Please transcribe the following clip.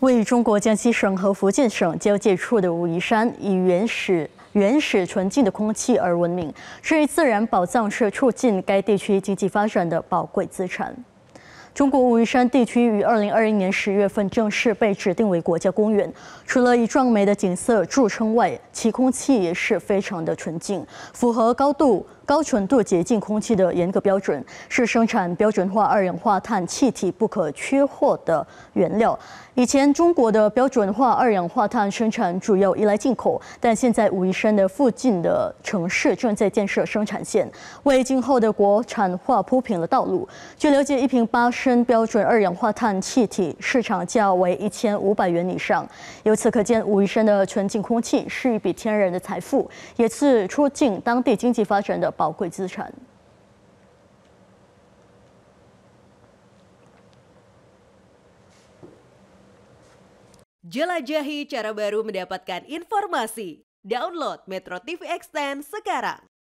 位于中国江西省和福建省交界处的武夷山以原始、原始纯净的空气而闻名。这一自然宝藏是促进该地区经济发展的宝贵资产。中国武夷山地区于2 0 2一年10月份正式被指定为国家公园。除了以壮美的景色著称外，其空气也是非常的纯净，符合高度。高纯度洁净空气的严格标准是生产标准化二氧化碳气体不可缺货的原料。以前中国的标准化二氧化碳生产主要依赖进口，但现在武夷山的附近的城市正在建设生产线，为今后的国产化铺平了道路。据了解，一瓶八升标准二氧化碳气体市场价为一千五百元以上。由此可见，武夷山的纯净空气是一笔天然的财富，也是促进当地经济发展的。宝贵资产。Jelajahi cara baru mendapatkan informasi. Download Metro TV Extend sekarang.